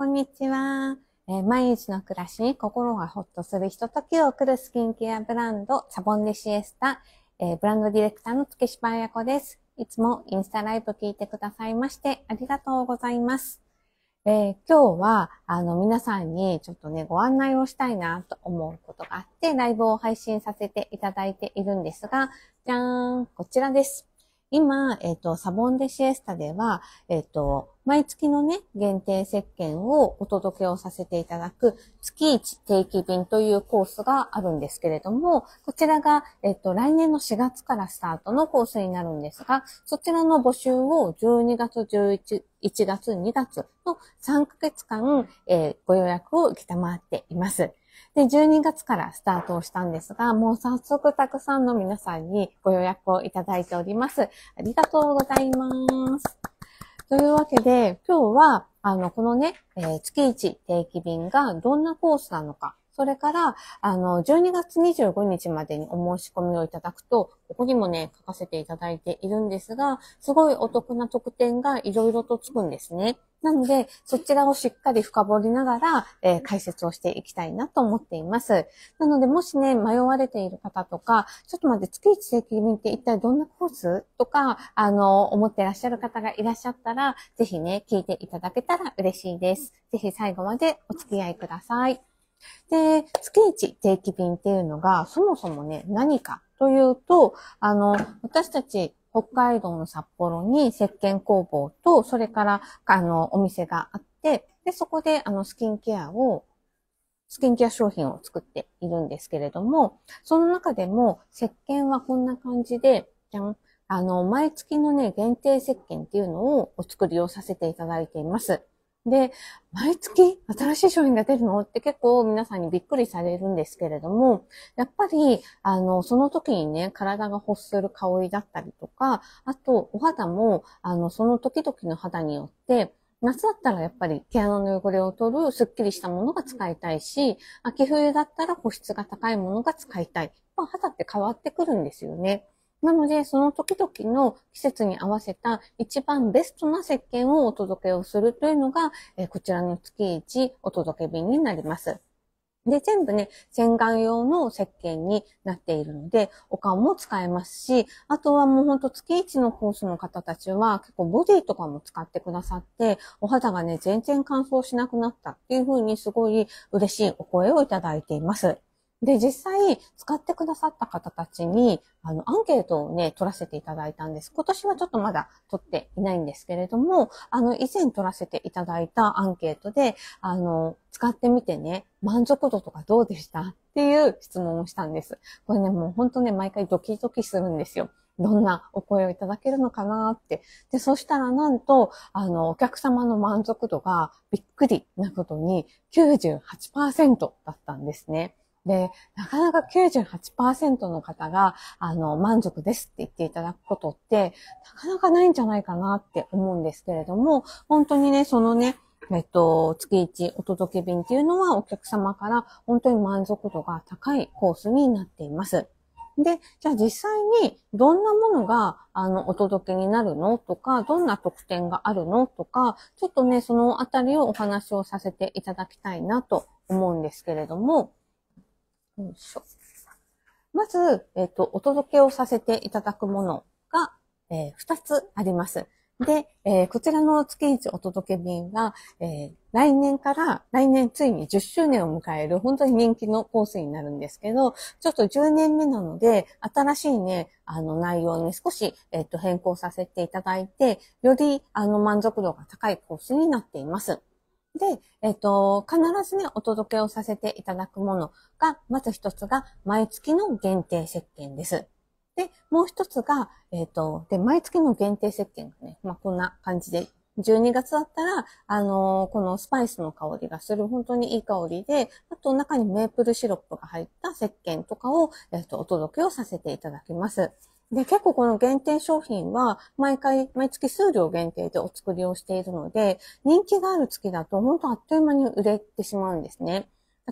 こんにちは。えー、毎日の暮らしに心がほっとするひとときを送るスキンケアブランド、サボンデシエスタ、えー、ブランドディレクターの月芝彩子です。いつもインスタライブ聞いてくださいましてありがとうございます。えー、今日は、あの、皆さんにちょっとね、ご案内をしたいなと思うことがあって、ライブを配信させていただいているんですが、じゃーん、こちらです。今、えっ、ー、と、サボンデシエスタでは、えっ、ー、と、毎月のね、限定石鹸をお届けをさせていただく、月1定期便というコースがあるんですけれども、こちらが、えっと、来年の4月からスタートのコースになるんですが、そちらの募集を12月11、1月、2月の3ヶ月間、えー、ご予約を受けたまっています。で、12月からスタートをしたんですが、もう早速たくさんの皆さんにご予約をいただいております。ありがとうございます。というわけで、今日は、あの、このね、えー、月1定期便がどんなコースなのかそれから、あの、12月25日までにお申し込みをいただくと、ここにもね、書かせていただいているんですが、すごいお得な特典がいろいろとつくんですね。なので、そちらをしっかり深掘りながら、えー、解説をしていきたいなと思っています。なので、もしね、迷われている方とか、ちょっと待って、月一定期便って一体どんなコースとか、あの、思ってらっしゃる方がいらっしゃったら、ぜひね、聞いていただけたら嬉しいです。ぜひ最後までお付き合いください。で、月一定期便っていうのが、そもそもね、何かというと、あの、私たち、北海道の札幌に石鹸工房と、それから、あの、お店があって、で、そこで、あの、スキンケアを、スキンケア商品を作っているんですけれども、その中でも、石鹸はこんな感じで、じゃん、あの、毎月のね、限定石鹸っていうのをお作りをさせていただいています。で、毎月新しい商品が出るのって結構皆さんにびっくりされるんですけれども、やっぱり、あの、その時にね、体が欲する香りだったりとか、あと、お肌も、あの、その時々の肌によって、夏だったらやっぱり毛穴の汚れを取るすっきりしたものが使いたいし、秋冬だったら保湿が高いものが使いたい。まあ、肌って変わってくるんですよね。なので、その時々の季節に合わせた一番ベストな石鹸をお届けをするというのが、えこちらの月一お届け便になります。で、全部ね、洗顔用の石鹸になっているので、お顔も使えますし、あとはもうほんと月一のコースの方たちは結構ボディとかも使ってくださって、お肌がね、全然乾燥しなくなったっていうふうにすごい嬉しいお声をいただいています。で、実際、使ってくださった方たちに、あの、アンケートをね、取らせていただいたんです。今年はちょっとまだ取っていないんですけれども、あの、以前取らせていただいたアンケートで、あの、使ってみてね、満足度とかどうでしたっていう質問をしたんです。これね、もう本当ね、毎回ドキドキするんですよ。どんなお声をいただけるのかなって。で、そしたらなんと、あの、お客様の満足度がびっくりなことに98%だったんですね。で、なかなか98%の方が、あの、満足ですって言っていただくことって、なかなかないんじゃないかなって思うんですけれども、本当にね、そのね、えっと、月1お届け便っていうのはお客様から本当に満足度が高いコースになっています。で、じゃあ実際にどんなものが、あの、お届けになるのとか、どんな特典があるのとか、ちょっとね、そのあたりをお話をさせていただきたいなと思うんですけれども、よいしょ。まず、えっ、ー、と、お届けをさせていただくものが、えー、2つあります。で、えー、こちらの月一お届け便は、えー、来年から、来年ついに10周年を迎える本当に人気のコースになるんですけど、ちょっと10年目なので、新しいね、あの内容に少し、えっ、ー、と、変更させていただいて、より、あの、満足度が高いコースになっています。で、えっ、ー、と、必ずね、お届けをさせていただくものが、まず一つが、毎月の限定石鹸です。で、もう一つが、えっ、ー、と、で、毎月の限定石鹸がね、まあ、こんな感じで、12月だったら、あのー、このスパイスの香りがする、本当にいい香りで、あと中にメープルシロップが入った石鹸とかを、えっ、と、お届けをさせていただきます。で、結構この限定商品は、毎回、毎月数量限定でお作りをしているので、人気がある月だと、ほんとあっという間に売れてしまうんですね。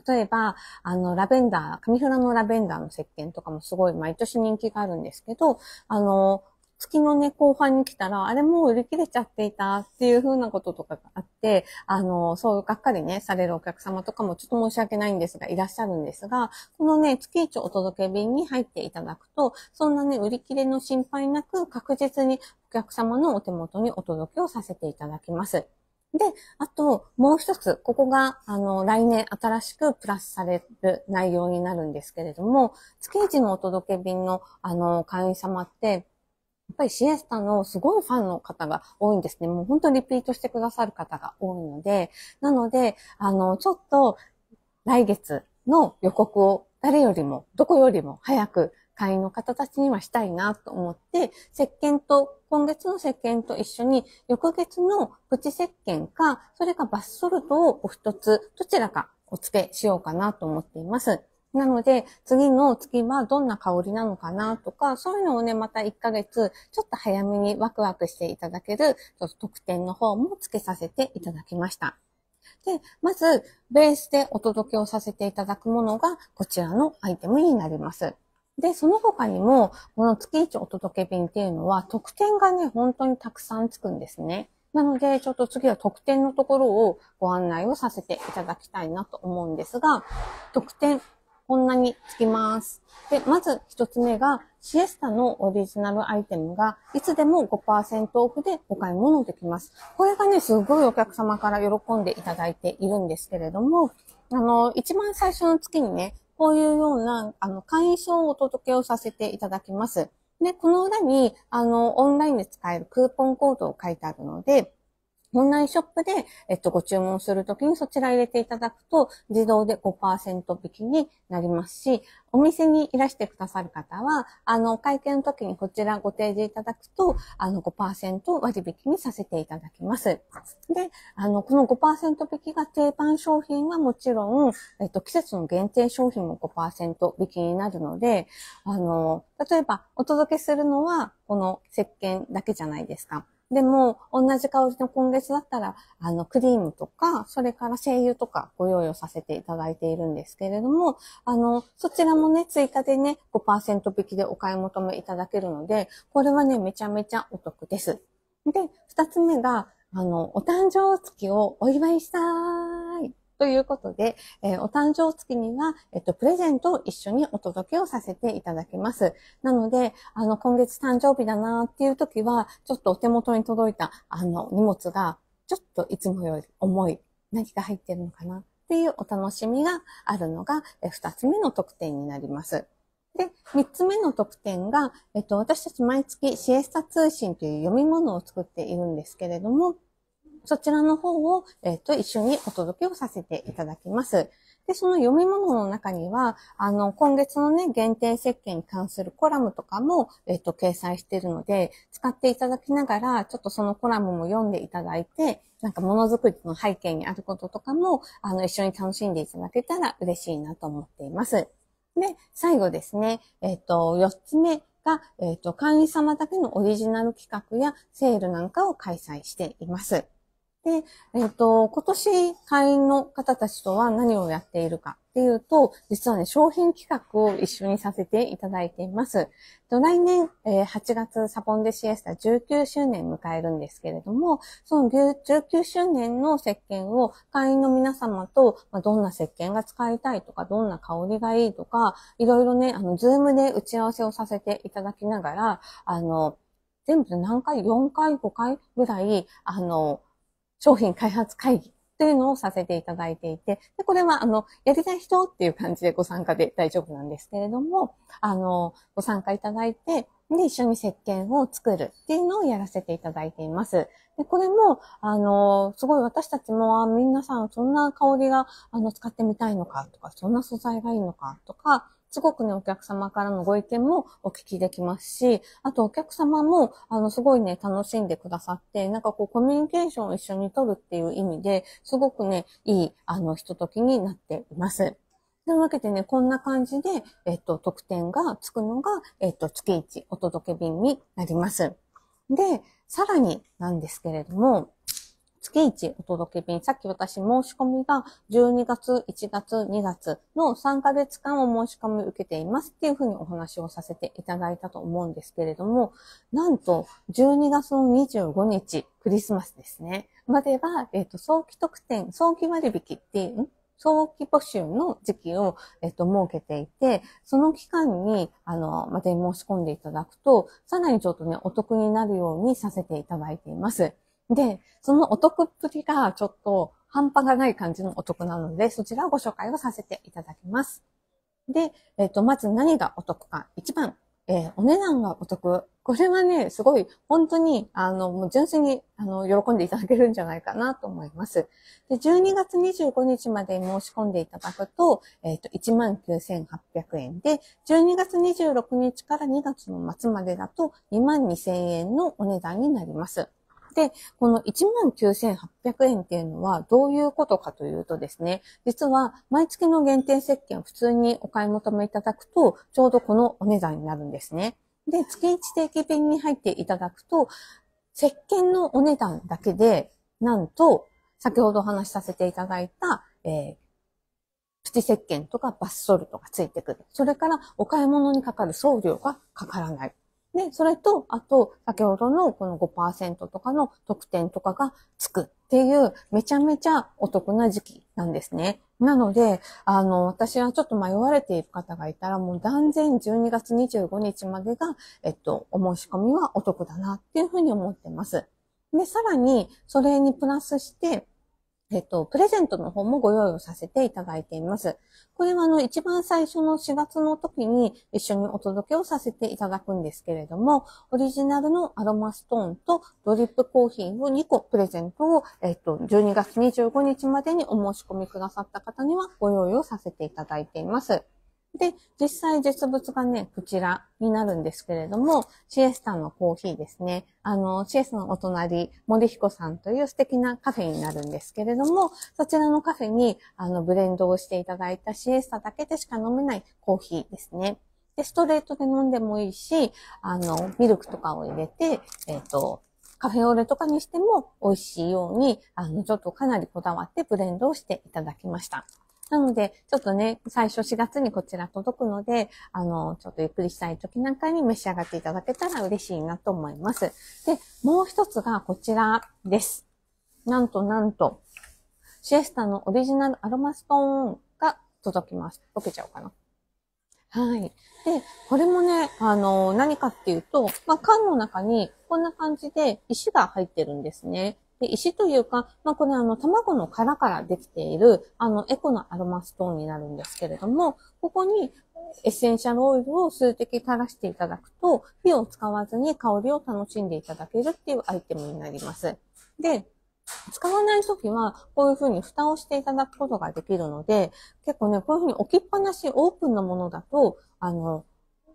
例えば、あの、ラベンダー、カミフラのラベンダーの石鹸とかもすごい毎年人気があるんですけど、あの、月のね、後半に来たら、あれもう売り切れちゃっていたっていう風なこととかがあって、あの、そう、がっかりね、されるお客様とかもちょっと申し訳ないんですが、いらっしゃるんですが、このね、月一お届け便に入っていただくと、そんなね、売り切れの心配なく、確実にお客様のお手元にお届けをさせていただきます。で、あと、もう一つ、ここが、あの、来年新しくプラスされる内容になるんですけれども、月一のお届け便の、あの、会員様って、ぱりシエスタのすごいファンの方が多いんですね。もう本当にリピートしてくださる方が多いので、なので、あの、ちょっと来月の予告を誰よりも、どこよりも早く会員の方たちにはしたいなと思って、石鹸と、今月の石鹸と一緒に、翌月のプチ石鹸か、それかバスソルトをお一つ、どちらかお付けしようかなと思っています。なので、次の月はどんな香りなのかなとか、そういうのをね、また1ヶ月、ちょっと早めにワクワクしていただける、特典の方も付けさせていただきました。で、まず、ベースでお届けをさせていただくものが、こちらのアイテムになります。で、その他にも、この月一お届け便っていうのは、特典がね、本当にたくさんつくんですね。なので、ちょっと次は特典のところをご案内をさせていただきたいなと思うんですが、特典、こんなにつきます。で、まず一つ目が、シエスタのオリジナルアイテムが、いつでも5%オフでお買い物できます。これがね、すごいお客様から喜んでいただいているんですけれども、あの、一番最初の月にね、こういうような、あの、会員証をお届けをさせていただきます。で、この裏に、あの、オンラインで使えるクーポンコードを書いてあるので、オンラインショップで、えっと、ご注文するときにそちら入れていただくと、自動で5%引きになりますし、お店にいらしてくださる方は、あの、会計の時にこちらご提示いただくと、あの5、割引にさせていただきます。で、あの、この5%引きが定番商品はもちろん、えっと、季節の限定商品も5%引きになるので、あの、例えば、お届けするのは、この石鹸だけじゃないですか。でも、同じ香りの今月だったら、あの、クリームとか、それから精油とかご用意をさせていただいているんですけれども、あの、そちらもね、追加でね、5%引きでお買い求めいただけるので、これはね、めちゃめちゃお得です。で、二つ目が、あの、お誕生月をお祝いしたということで、えー、お誕生月には、えっと、プレゼントを一緒にお届けをさせていただきます。なので、あの、今月誕生日だなっていう時は、ちょっとお手元に届いた、あの、荷物が、ちょっといつもより重い、何が入ってるのかなっていうお楽しみがあるのが、え2つ目の特典になります。で、3つ目の特典が、えっと、私たち毎月シエスタ通信という読み物を作っているんですけれども、そちらの方を、えっ、ー、と、一緒にお届けをさせていただきます。で、その読み物の中には、あの、今月のね、限定設計に関するコラムとかも、えっ、ー、と、掲載しているので、使っていただきながら、ちょっとそのコラムも読んでいただいて、なんかものづくりの背景にあることとかも、あの、一緒に楽しんでいただけたら嬉しいなと思っています。で、最後ですね、えっ、ー、と、4つ目が、えっ、ー、と、会員様だけのオリジナル企画やセールなんかを開催しています。で、えっ、ー、と、今年会員の方たちとは何をやっているかっていうと、実はね、商品企画を一緒にさせていただいています。と来年、えー、8月サポンデシエスタ19周年迎えるんですけれども、その19周年の石鹸を会員の皆様と、まあ、どんな石鹸が使いたいとか、どんな香りがいいとか、いろいろね、あの、ズームで打ち合わせをさせていただきながら、あの、全部で何回 ?4 回 ?5 回ぐらい、あの、商品開発会議というのをさせていただいていて、でこれは、あの、やりたい人っていう感じでご参加で大丈夫なんですけれども、あの、ご参加いただいて、で、一緒に石鹸を作るっていうのをやらせていただいています。で、これも、あの、すごい私たちも、あ、皆さんそんな香りが、あの、使ってみたいのかとか、そんな素材がいいのかとか、すごくね、お客様からのご意見もお聞きできますし、あとお客様も、あの、すごいね、楽しんでくださって、なんかこう、コミュニケーションを一緒に取るっていう意味で、すごくね、いい、あの、ひとときになっています。というわけでね、こんな感じで、えっと、特典がつくのが、えっと、月1お届け便になります。で、さらになんですけれども、月一お届け便。さっき私申し込みが12月、1月、2月の3ヶ月間を申し込み受けていますっていうふうにお話をさせていただいたと思うんですけれども、なんと12月の25日、クリスマスですね。までは、えっ、ー、と、早期特典、早期割引っていう、早期募集の時期を、えっと、設けていて、その期間に、あの、また申し込んでいただくと、さらにちょっとね、お得になるようにさせていただいています。で、そのお得っぷりがちょっと半端がない感じのお得なので、そちらをご紹介をさせていただきます。で、えっ、ー、と、まず何がお得か。一番、えー、お値段がお得。これはね、すごい、本当に、あの、もう純粋に、あの、喜んでいただけるんじゃないかなと思います。で、12月25日まで申し込んでいただくと、えっ、ー、と、19,800円で、12月26日から2月の末までだと、22,000円のお値段になります。で、この19,800円っていうのはどういうことかというとですね、実は毎月の限定石鹸を普通にお買い求めいただくと、ちょうどこのお値段になるんですね。で、月1定期便に入っていただくと、石鹸のお値段だけで、なんと、先ほどお話しさせていただいた、えー、プチ石鹸とかバスソルトがついてくる。それからお買い物にかかる送料がかからない。で、それと、あと、先ほどのこの5%とかの特典とかがつくっていう、めちゃめちゃお得な時期なんですね。なので、あの、私はちょっと迷われている方がいたら、もう断然12月25日までが、えっと、お申し込みはお得だなっていうふうに思ってます。で、さらに、それにプラスして、えっと、プレゼントの方もご用意をさせていただいています。これはあの、一番最初の4月の時に一緒にお届けをさせていただくんですけれども、オリジナルのアロマストーンとドリップコーヒーを2個プレゼントを、えっと、12月25日までにお申し込みくださった方にはご用意をさせていただいています。で、実際実物がね、こちらになるんですけれども、シエスタのコーヒーですね。あの、シエスタのお隣、森彦さんという素敵なカフェになるんですけれども、そちらのカフェに、あの、ブレンドをしていただいたシエスタだけでしか飲めないコーヒーですね。で、ストレートで飲んでもいいし、あの、ミルクとかを入れて、えっ、ー、と、カフェオレとかにしても美味しいように、あの、ちょっとかなりこだわってブレンドをしていただきました。なので、ちょっとね、最初4月にこちら届くので、あの、ちょっとゆっくりしたい時なんかに召し上がっていただけたら嬉しいなと思います。で、もう一つがこちらです。なんとなんと、シエスタのオリジナルアロマストーンが届きます。溶けちゃうかな。はい。で、これもね、あの、何かっていうと、まあ、缶の中にこんな感じで石が入ってるんですね。で石というか、まあ、これあの、卵の殻からできている、あの、エコのアロマストーンになるんですけれども、ここにエッセンシャルオイルを数滴垂らしていただくと、火を使わずに香りを楽しんでいただけるっていうアイテムになります。で、使わない時は、こういうふうに蓋をしていただくことができるので、結構ね、こういうふうに置きっぱなしオープンなものだと、あの、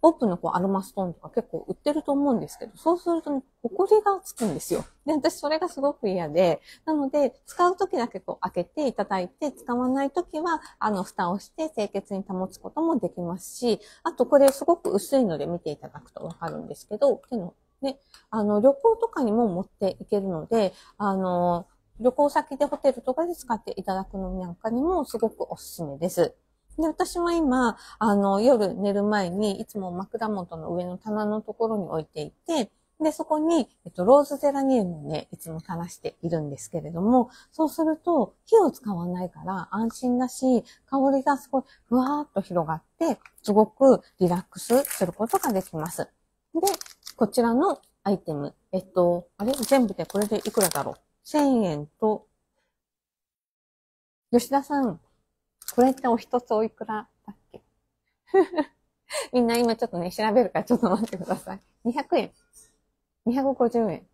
オープンのこうアロマストーンとか結構売ってると思うんですけど、そうするとね、ホコリがつくんですよ。で、私それがすごく嫌で、なので、使う時だけこう開けていただいて、使わない時は、あの、蓋をして清潔に保つこともできますし、あとこれすごく薄いので見ていただくとわかるんですけど、手の、ね、あの、旅行とかにも持っていけるので、あの、旅行先でホテルとかで使っていただくのなんかにもすごくおすすめです。で、私も今、あの、夜寝る前に、いつも枕元の上の棚のところに置いていて、で、そこに、えっと、ローズゼラニウムをね、いつも垂らしているんですけれども、そうすると、火を使わないから安心だし、香りがすごい、ふわーっと広がって、すごくリラックスすることができます。で、こちらのアイテム。えっと、あれ全部でこれでいくらだろう ?1000 円と、吉田さん、これってお一つおいくらだっけ みんな今ちょっとね、調べるからちょっと待ってください。200円。250円。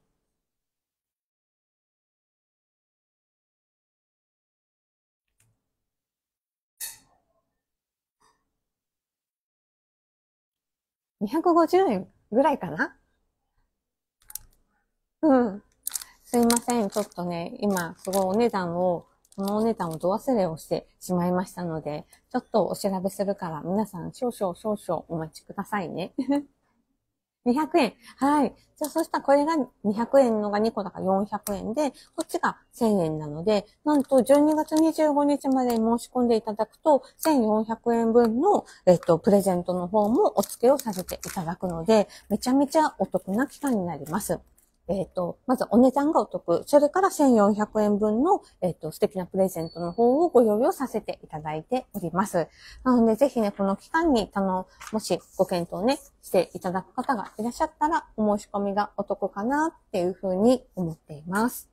250円ぐらいかなうん。すいません。ちょっとね、今、すごいお値段をそのお値段をど忘れをしてしまいましたので、ちょっとお調べするから皆さん少々少々お待ちくださいね。200 円。はい。じゃあ、そしたらこれが200円のが2個だから400円で、こっちが1000円なので、なんと12月25日まで申し込んでいただくと、1400円分の、えっと、プレゼントの方もお付けをさせていただくので、めちゃめちゃお得な期間になります。えっ、ー、と、まずお値段がお得、それから1400円分の、えっ、ー、と、素敵なプレゼントの方をご用意をさせていただいております。なので、ぜひね、この期間に、あの、もしご検討ね、していただく方がいらっしゃったら、お申し込みがお得かなっていうふうに思っています。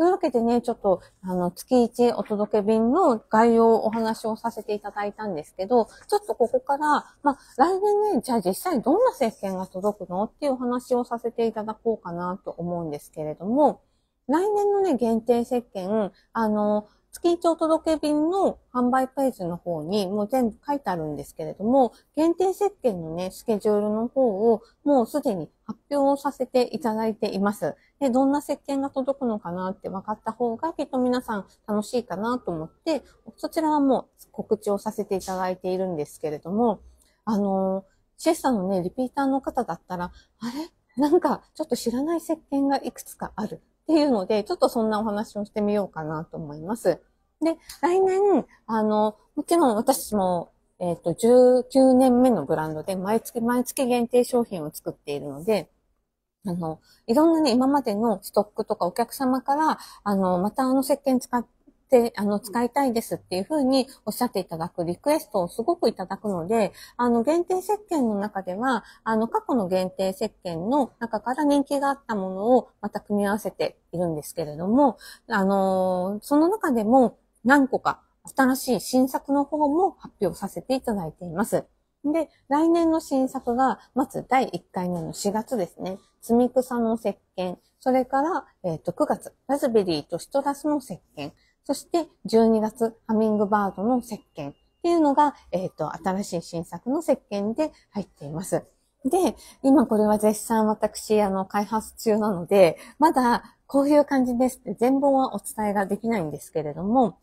というわけでね、ちょっと、あの、月1お届け便の概要をお話をさせていただいたんですけど、ちょっとここから、まあ、来年ね、じゃあ実際どんな石鹸が届くのっていうお話をさせていただこうかなと思うんですけれども、来年のね、限定石鹸、あの、月一お届け便の販売ページの方にもう全部書いてあるんですけれども、限定設計のね、スケジュールの方をもうすでに発表させていただいています。で、どんな石鹸が届くのかなって分かった方がきっと皆さん楽しいかなと思って、そちらはもう告知をさせていただいているんですけれども、あのシェスさんのね、リピーターの方だったら、あれなんか、ちょっと知らない石鹸がいくつかある。っていうので、ちょっとそんなお話をしてみようかなと思います。で、来年、あの、もちろん私も、えっ、ー、と、19年目のブランドで、毎月毎月限定商品を作っているので、あの、いろんなね、今までのストックとかお客様から、あの、またあの石鹸使って、て、あの、使いたいですっていうふうにおっしゃっていただくリクエストをすごくいただくので、あの、限定石鹸の中では、あの、過去の限定石鹸の中から人気があったものをまた組み合わせているんですけれども、あの、その中でも何個か新しい新作の方も発表させていただいています。で、来年の新作が、まず第1回目の4月ですね。積み草の石鹸。それから、えっ、ー、と、9月、ラズベリーとシトラスの石鹸。そして12月、ハミングバードの石鹸っていうのが、えっ、ー、と、新しい新作の石鹸で入っています。で、今これは絶賛私、あの、開発中なので、まだこういう感じですって全貌はお伝えができないんですけれども、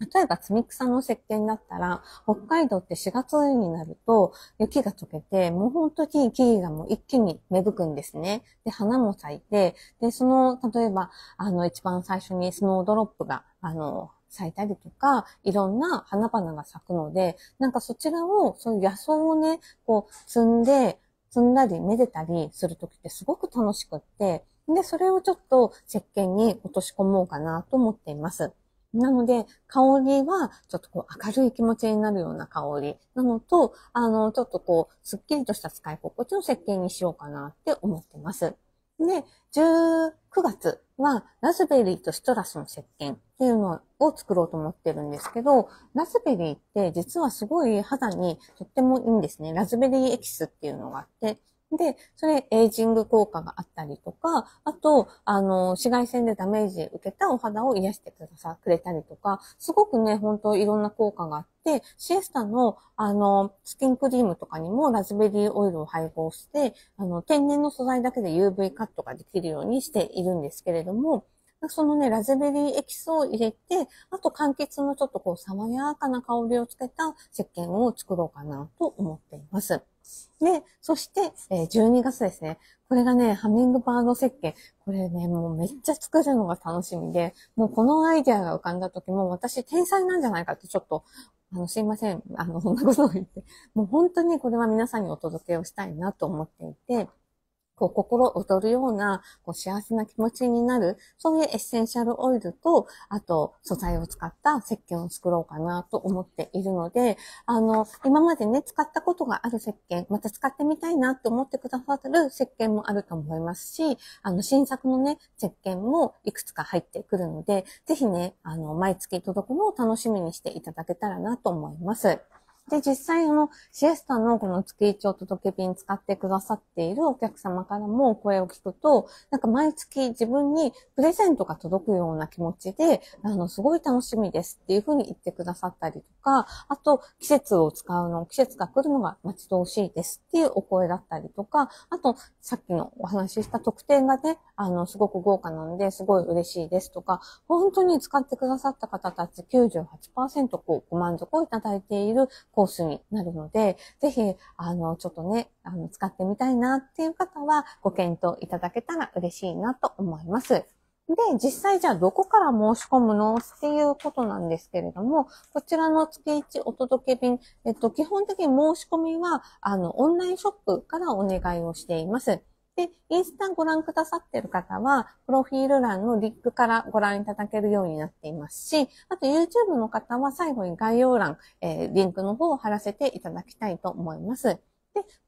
例えば、積み草の石鹸だったら、北海道って4月になると雪が溶けて、もう本当に木々がもう一気に芽吹くんですね。で、花も咲いて、で、その、例えば、あの、一番最初にスノードロップが、あの、咲いたりとか、いろんな花々が咲くので、なんかそちらを、そういう野草をね、こう、積んで、積んだり、めでたりするときってすごく楽しくって、で、それをちょっと石鹸に落とし込もうかなと思っています。なので、香りは、ちょっとこう、明るい気持ちになるような香りなのと、あの、ちょっとこう、すっきりとした使い心地の設計にしようかなって思ってます。で、19月は、ラズベリーとシトラスの石鹸っていうのを作ろうと思ってるんですけど、ラズベリーって実はすごい肌にとってもいいんですね。ラズベリーエキスっていうのがあって、で、それ、エイジング効果があったりとか、あと、あの、紫外線でダメージ受けたお肌を癒してくださ、くれたりとか、すごくね、本当いろんな効果があって、シエスタの、あの、スキンクリームとかにもラズベリーオイルを配合して、あの、天然の素材だけで UV カットができるようにしているんですけれども、そのね、ラズベリーエキスを入れて、あと柑橘のちょっとこう爽やかな香りをつけた石鹸を作ろうかなと思っています。で、そして、えー、12月ですね。これがね、ハミングバード設計。これね、もうめっちゃ作るのが楽しみで、もうこのアイデアが浮かんだ時も私天才なんじゃないかってちょっと、あの、すいません。あの、そんなことを言って。もう本当にこれは皆さんにお届けをしたいなと思っていて、こう、心躍るような、こう、幸せな気持ちになる、そういうエッセンシャルオイルと、あと、素材を使った石鹸を作ろうかなと思っているので、あの、今までね、使ったことがある石鹸、また使ってみたいなと思ってくださる石鹸もあると思いますし、あの、新作のね、石鹸もいくつか入ってくるので、ぜひね、あの、毎月届くのを楽しみにしていただけたらなと思います。で、実際のシエスタのこの月一お届け便使ってくださっているお客様からも声を聞くと、なんか毎月自分にプレゼントが届くような気持ちで、あの、すごい楽しみですっていうふうに言ってくださったりとか、あと、季節を使うの、季節が来るのが待ち遠しいですっていうお声だったりとか、あと、さっきのお話しした特典がね、あの、すごく豪華なんで、すごい嬉しいですとか、本当に使ってくださった方たち98%こう、ご満足をいただいている、コースになるので、ぜひ、あの、ちょっとね、あの、使ってみたいなっていう方は、ご検討いただけたら嬉しいなと思います。で、実際じゃあどこから申し込むのっていうことなんですけれども、こちらの月1お届け便、えっと、基本的に申し込みは、あの、オンラインショップからお願いをしています。で、インスタご覧くださってる方は、プロフィール欄のリンクからご覧いただけるようになっていますし、あと YouTube の方は最後に概要欄、えー、リンクの方を貼らせていただきたいと思います。で、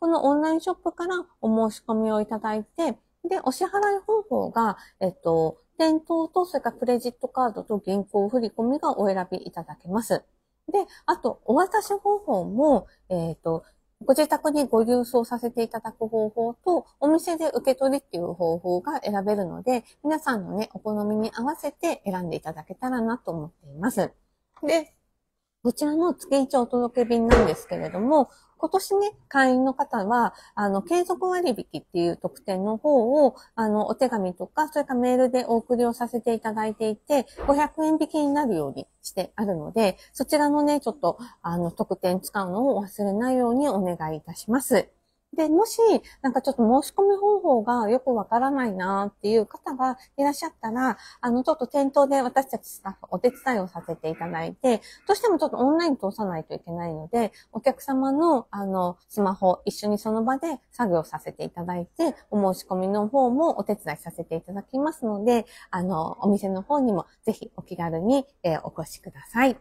このオンラインショップからお申し込みをいただいて、で、お支払い方法が、えっと、店頭と、それからクレジットカードと銀行振込がお選びいただけます。で、あと、お渡し方法も、えっ、ー、と、ご自宅にご郵送させていただく方法と、お店で受け取りっていう方法が選べるので、皆さんのね、お好みに合わせて選んでいただけたらなと思っています。で、こちらの月一お届け便なんですけれども、今年ね、会員の方は、あの、継続割引っていう特典の方を、あの、お手紙とか、それからメールでお送りをさせていただいていて、500円引きになるようにしてあるので、そちらのね、ちょっと、あの、特典使うのをお忘れないようにお願いいたします。で、もし、なんかちょっと申し込み方法がよくわからないなっていう方がいらっしゃったら、あの、ちょっと店頭で私たちスタッフお手伝いをさせていただいて、どうしてもちょっとオンライン通さないといけないので、お客様の、あの、スマホ一緒にその場で作業させていただいて、お申し込みの方もお手伝いさせていただきますので、あの、お店の方にもぜひお気軽に、えー、お越しください。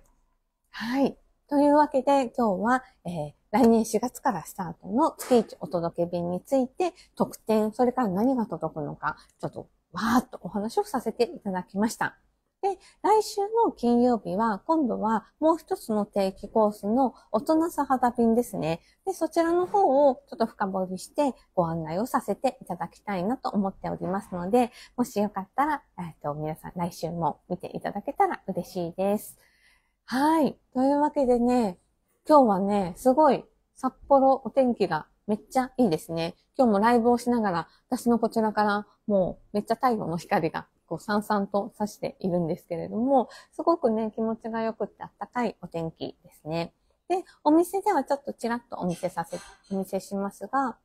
はい。というわけで今日は、えー来年4月からスタートの月1お届け便について、特典、それから何が届くのか、ちょっとわーっとお話をさせていただきました。で、来週の金曜日は、今度はもう一つの定期コースの大人さ肌便ですね。で、そちらの方をちょっと深掘りしてご案内をさせていただきたいなと思っておりますので、もしよかったら、えっと、皆さん来週も見ていただけたら嬉しいです。はい。というわけでね、今日はね、すごい札幌お天気がめっちゃいいですね。今日もライブをしながら、私のこちらからもうめっちゃ太陽の光がこうさんさんと差しているんですけれども、すごくね、気持ちが良くてあったかいお天気ですね。で、お店ではちょっとちらっとお見せさせ、お見せしますが、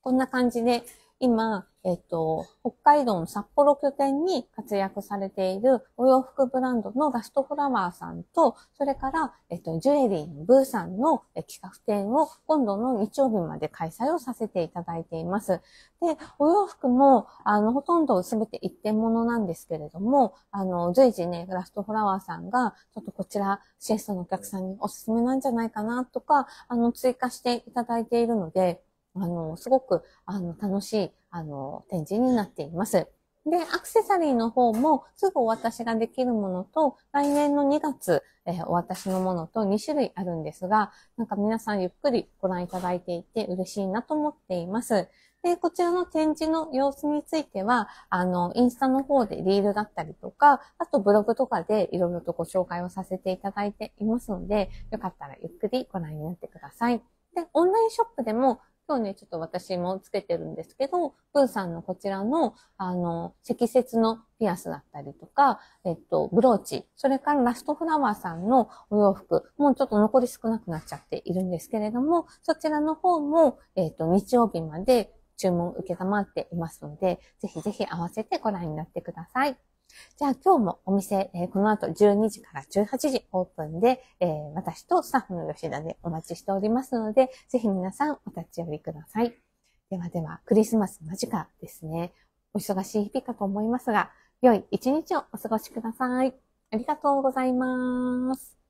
こんな感じで、今、えっと、北海道の札幌拠点に活躍されているお洋服ブランドのガストフラワーさんと、それから、えっと、ジュエリーのブーさんの企画展を今度の日曜日まで開催をさせていただいています。で、お洋服も、あの、ほとんど全て一点物なんですけれども、あの、随時ね、ラストフラワーさんが、ちょっとこちら、シェストのお客さんにおすすめなんじゃないかなとか、あの、追加していただいているので、あの、すごく、あの、楽しい、あの、展示になっています。で、アクセサリーの方もすぐお渡しができるものと、来年の2月、えー、お渡しのものと2種類あるんですが、なんか皆さんゆっくりご覧いただいていて嬉しいなと思っています。で、こちらの展示の様子については、あの、インスタの方でリールだったりとか、あとブログとかでいろいろとご紹介をさせていただいていますので、よかったらゆっくりご覧になってください。で、オンラインショップでも今日ね、ちょっと私もつけてるんですけど、プーさんのこちらの、あの、積雪のピアスだったりとか、えっと、ブローチ、それからラストフラワーさんのお洋服、もうちょっと残り少なくなっちゃっているんですけれども、そちらの方も、えっと、日曜日まで注文受けたまっていますので、ぜひぜひ合わせてご覧になってください。じゃあ今日もお店、えー、この後12時から18時オープンで、えー、私とスタッフの吉田でお待ちしておりますので、ぜひ皆さんお立ち寄りください。ではでは、クリスマス間近ですね。お忙しい日々かと思いますが、良い一日をお過ごしください。ありがとうございます。